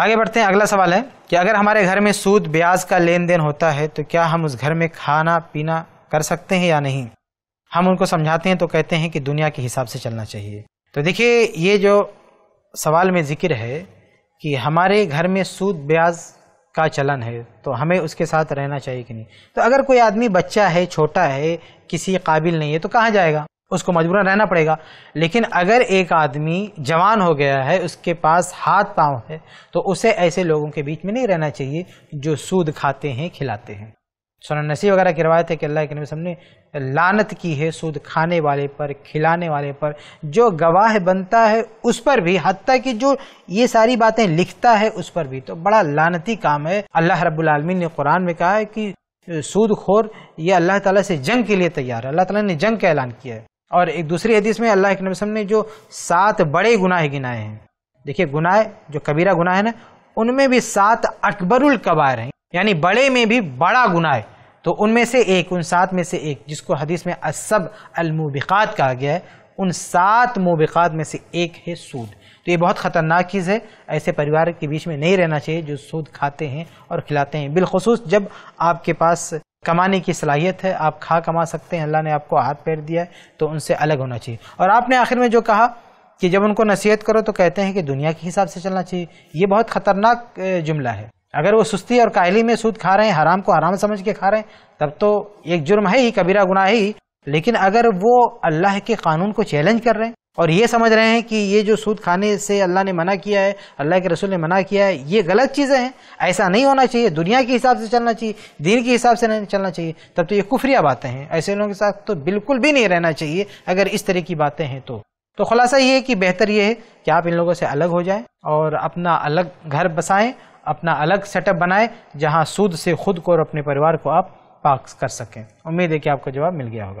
आगे बढ़ते हैं अगला सवाल है कि अगर हमारे घर में सूद ब्याज का लेन देन होता है तो क्या हम उस घर में खाना पीना कर सकते हैं या नहीं हम उनको समझाते हैं तो कहते हैं कि दुनिया के हिसाब से चलना चाहिए तो देखिए ये जो सवाल में जिक्र है कि हमारे घर में सूद ब्याज का चलन है तो हमें उसके साथ रहना चाहिए कि नहीं तो अगर कोई आदमी बच्चा है छोटा है किसी काबिल नहीं है तो कहाँ जाएगा उसको मजबूरन रहना पड़ेगा लेकिन अगर एक आदमी जवान हो गया है उसके पास हाथ पांव है तो उसे ऐसे लोगों के बीच में नहीं रहना चाहिए जो सूद खाते हैं खिलाते हैं सोना नसी वगैरह की रवायत है कि अल्लाह के नबी ने लानत की है सूद खाने वाले पर खिलाने वाले पर जो गवाह बनता है उस पर भी हती कि जो ये सारी बातें लिखता है उस पर भी तो बड़ा लानती काम है अल्लाह रब्लमी ने कुरान में कहा है कि सूद खोर ये अल्लाह ताला से जंग के लिए तैयार है अल्लाह ताला ने जंग का ऐलान किया है और एक दूसरी हदीस में अल्लाह के नबीसम ने जो सात बड़े गुनाह गिनाए हैं देखिए गुनाह जो कबीरा गुनाह है ना उनमें भी सात अकबरुल कबार हैं यानी बड़े में भी बड़ा गुनाह है तो उनमें से एक उन सात में से एक जिसको हदीस में असब अलमुबिकात कहा गया है उन सात मुबिकात में से एक है सूद तो ये बहुत ख़तरनाक चीज़ है ऐसे परिवार के बीच में नहीं रहना चाहिए जो सूद खाते हैं और खिलाते हैं बिलखसूस जब आपके पास कमाने की सलाहियत है आप खा कमा सकते हैं अल्लाह ने आपको हाथ पैर दिया है तो उनसे अलग होना चाहिए और आपने आखिर में जो कहा कि जब उनको नसीहत करो तो कहते हैं कि दुनिया के हिसाब से चलना चाहिए ये बहुत ख़तरनाक जुमला है अगर वो सुस्ती और काहली में सूद खा रहे हैं हराम को हराम समझ के खा रहे हैं तब तो एक जुर्म है ही कबीरा गुनाह ही लेकिन अगर वो अल्लाह के कानून को चैलेंज कर रहे हैं और ये समझ रहे हैं कि ये जो सूद खाने से अल्लाह ने मना किया है अल्लाह के रसूल ने मना किया है ये गलत चीज़ें हैं ऐसा नहीं होना चाहिए दुनिया के हिसाब से चलना चाहिए दीन के हिसाब से नहीं चलना चाहिए तब तो ये कुफरिया बातें हैं ऐसे लोगों के साथ तो बिल्कुल भी नहीं रहना चाहिए अगर इस तरह की बातें हैं तो तो खुलासा ये है कि बेहतर ये है कि आप इन लोगों से अलग हो जाएं और अपना अलग घर बसाएं अपना अलग सेटअप बनाएं जहां सूद से खुद को और अपने परिवार को आप पाक कर सकें उम्मीद है कि आपको जवाब मिल गया होगा